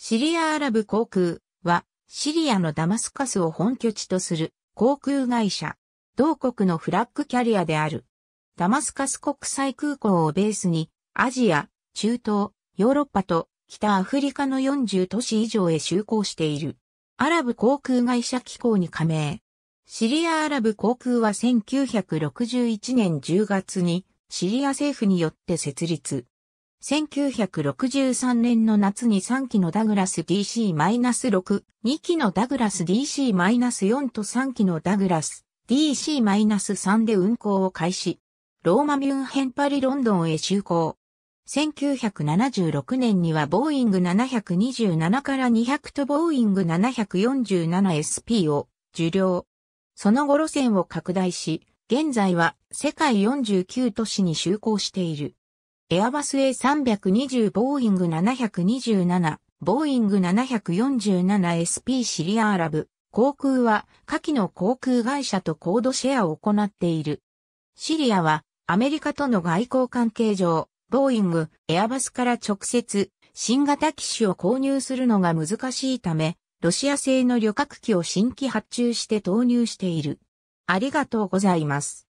シリアアラブ航空は、シリアのダマスカスを本拠地とする航空会社、同国のフラッグキャリアである。ダマスカス国際空港をベースに、アジア、中東、ヨーロッパと北アフリカの40都市以上へ就航している。アラブ航空会社機構に加盟。シリアアラブ航空は1961年10月にシリア政府によって設立。1963年の夏に3機のダグラス DC-6、2機のダグラス DC-4 と3機のダグラス DC-3 で運行を開始。ローマ・ミュンヘン・パリ・ロンドンへ就航。1976年にはボーイング727から200とボーイング 747SP を受領。その後路線を拡大し、現在は世界49都市に就航している。エアバス A320 ボーイング727、ボーイング 747SP シリアアラブ、航空は下記の航空会社とコードシェアを行っている。シリアはアメリカとの外交関係上、ボーイング、エアバスから直接新型機種を購入するのが難しいため、ロシア製の旅客機を新規発注して投入している。ありがとうございます。